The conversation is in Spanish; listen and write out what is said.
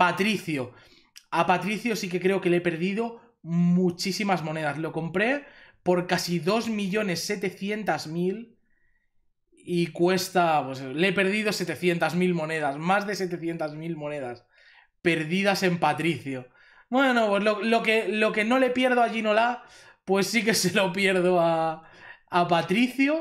Patricio. A Patricio sí que creo que le he perdido muchísimas monedas. Lo compré por casi 2.700.000 y cuesta, pues, le he perdido 700.000 monedas, más de 700.000 monedas perdidas en Patricio. Bueno, pues lo, que, lo que no le pierdo a Ginola, pues sí que se lo pierdo a, a Patricio.